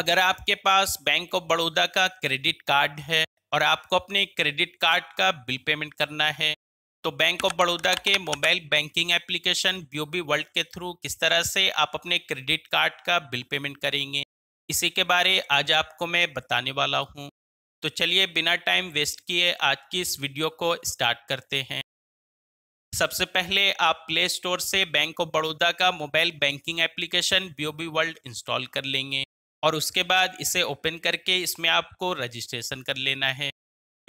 अगर आपके पास bank of Baroda का क्रेडिट कार्ड है और आपको अपने क्रेडिट कार्ड का बिल पेमेंट करना है तो बैंक ऑफ बड़ौदा के mobile banking application B World के थ्रू किस तरह से आप अपने क्रेडिट कार्ड का बिल पेमेंट करेंगे इसी के बारे आज आपको मैं बताने वाला हूँ तो चलिए बिना टाइम वेस्ट किए आज की इस वीडियो को स्टार्ट करते हैं सबसे पहले आप प्ले स्टोर से बैंक ऑफ बड़ौदा का mobile banking application B World install कर लेंगे और उसके बाद इसे ओपन करके इसमें आपको रजिस्ट्रेशन कर लेना है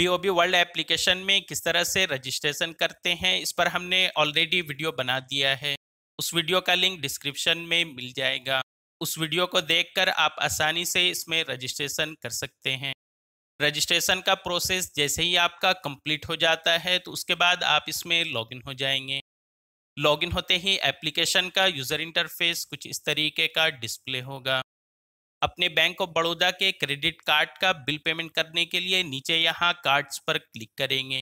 बी वर्ल्ड एप्लीकेशन में किस तरह से रजिस्ट्रेशन करते हैं इस पर हमने ऑलरेडी वीडियो बना दिया है उस वीडियो का लिंक डिस्क्रिप्शन में मिल जाएगा उस वीडियो को देखकर आप आसानी से इसमें रजिस्ट्रेशन कर सकते हैं रजिस्ट्रेशन का प्रोसेस जैसे ही आपका कंप्लीट हो जाता है तो उसके बाद आप इसमें लॉगिन हो जाएंगे लॉगिन होते ही एप्लीकेशन का यूज़र इंटरफेस कुछ इस तरीके का डिस्प्ले होगा अपने बैंक ऑफ बड़ौदा के क्रेडिट कार्ड का बिल पेमेंट करने के लिए नीचे यहाँ कार्ड्स पर क्लिक करेंगे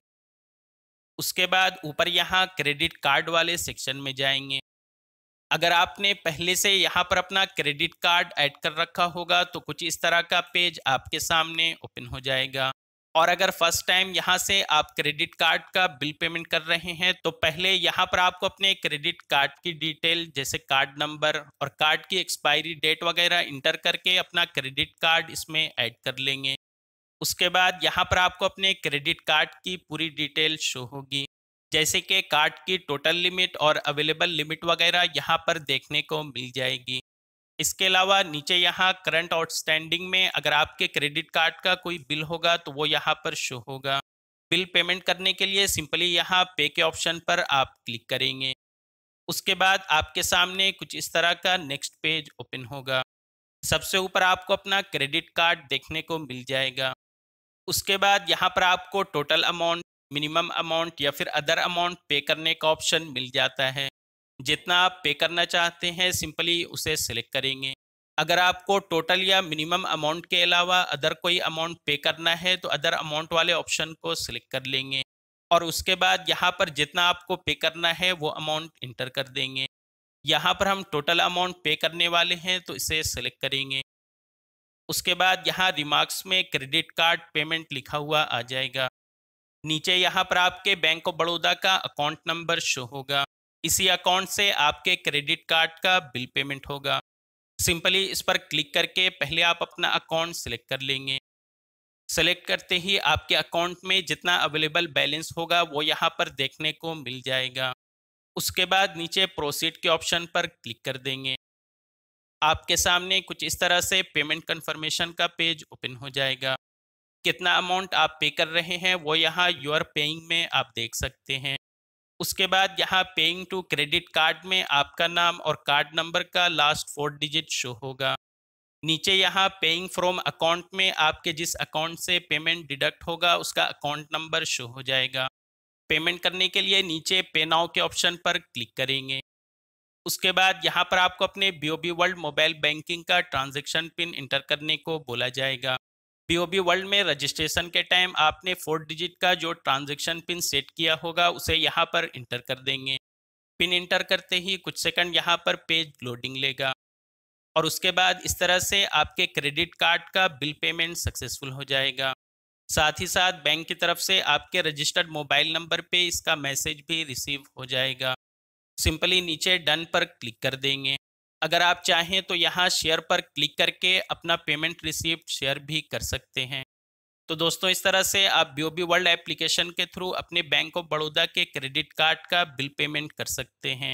उसके बाद ऊपर यहाँ क्रेडिट कार्ड वाले सेक्शन में जाएंगे अगर आपने पहले से यहाँ पर अपना क्रेडिट कार्ड ऐड कर रखा होगा तो कुछ इस तरह का पेज आपके सामने ओपन हो जाएगा और अगर फर्स्ट टाइम यहाँ से आप क्रेडिट कार्ड का बिल पेमेंट कर रहे हैं तो पहले यहाँ पर आपको अपने क्रेडिट कार्ड की डिटेल जैसे कार्ड नंबर और कार्ड की एक्सपायरी डेट वगैरह इंटर करके अपना क्रेडिट कार्ड इसमें ऐड कर लेंगे उसके बाद यहाँ पर आपको अपने क्रेडिट कार्ड की पूरी डिटेल शो होगी जैसे कि कार्ड की टोटल लिमिट और अवेलेबल लिमिट वगैरह यहाँ पर देखने को मिल जाएगी इसके अलावा नीचे यहाँ करंट आउटस्टैंडिंग में अगर आपके क्रेडिट कार्ड का कोई बिल होगा तो वो यहाँ पर शो होगा बिल पेमेंट करने के लिए सिंपली यहाँ पे के ऑप्शन पर आप क्लिक करेंगे उसके बाद आपके सामने कुछ इस तरह का नेक्स्ट पेज ओपन होगा सबसे ऊपर आपको अपना क्रेडिट कार्ड देखने को मिल जाएगा उसके बाद यहाँ पर आपको टोटल अमाउंट मिनिमम अमाउंट या फिर अदर अमाउंट पे करने का ऑप्शन मिल जाता है जितना आप पे करना चाहते हैं सिंपली उसे सिलेक्ट करेंगे अगर आपको टोटल या मिनिमम अमाउंट के अलावा अदर कोई अमाउंट पे करना है तो अदर अमाउंट वाले ऑप्शन को सिलेक्ट कर लेंगे और उसके बाद यहाँ पर जितना आपको पे करना है वो अमाउंट इंटर कर देंगे यहाँ पर हम टोटल अमाउंट पे करने वाले हैं तो इसे सिलेक्ट करेंगे उसके बाद यहाँ रिमार्क्स में क्रेडिट कार्ड पेमेंट लिखा हुआ आ जाएगा नीचे यहाँ पर आपके बैंक ऑफ बड़ौदा का अकाउंट नंबर शो होगा इसी अकाउंट से आपके क्रेडिट कार्ड का बिल पेमेंट होगा सिंपली इस पर क्लिक करके पहले आप अपना अकाउंट सेलेक्ट कर लेंगे सेलेक्ट करते ही आपके अकाउंट में जितना अवेलेबल बैलेंस होगा वो यहाँ पर देखने को मिल जाएगा उसके बाद नीचे प्रोसीड के ऑप्शन पर क्लिक कर देंगे आपके सामने कुछ इस तरह से पेमेंट कंफर्मेशन का पेज ओपन हो जाएगा कितना अमाउंट आप पे कर रहे हैं वो यहाँ यूर पेइंग में आप देख सकते हैं उसके बाद यहाँ पेइंग टू क्रेडिट कार्ड में आपका नाम और कार्ड नंबर का लास्ट फोर डिजिट शो होगा नीचे यहाँ पेइंग फ्रॉम अकाउंट में आपके जिस अकाउंट से पेमेंट डिडक्ट होगा उसका अकाउंट नंबर शो हो जाएगा पेमेंट करने के लिए नीचे पे नाउ के ऑप्शन पर क्लिक करेंगे उसके बाद यहाँ पर आपको अपने बी वर्ल्ड मोबाइल बैंकिंग का ट्रांजेक्शन पिन इंटर करने को बोला जाएगा पीओबी वर्ल्ड में रजिस्ट्रेशन के टाइम आपने फोर डिजिट का जो ट्रांजेक्शन पिन सेट किया होगा उसे यहाँ पर इंटर कर देंगे पिन इंटर करते ही कुछ सेकंड यहाँ पर पेज लोडिंग लेगा और उसके बाद इस तरह से आपके क्रेडिट कार्ड का बिल पेमेंट सक्सेसफुल हो जाएगा साथ ही साथ बैंक की तरफ से आपके रजिस्टर्ड मोबाइल नंबर पे इसका मैसेज भी रिसीव हो जाएगा सिंपली नीचे डन पर क्लिक कर देंगे अगर आप चाहें तो यहाँ शेयर पर क्लिक करके अपना पेमेंट रिसिप्ट शेयर भी कर सकते हैं तो दोस्तों इस तरह से आप बी वर्ल्ड एप्लीकेशन के थ्रू अपने बैंक ऑफ बड़ौदा के क्रेडिट कार्ड का बिल पेमेंट कर सकते हैं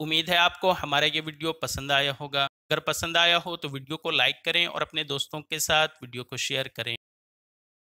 उम्मीद है आपको हमारा ये वीडियो पसंद आया होगा अगर पसंद आया हो तो वीडियो को लाइक करें और अपने दोस्तों के साथ वीडियो को शेयर करें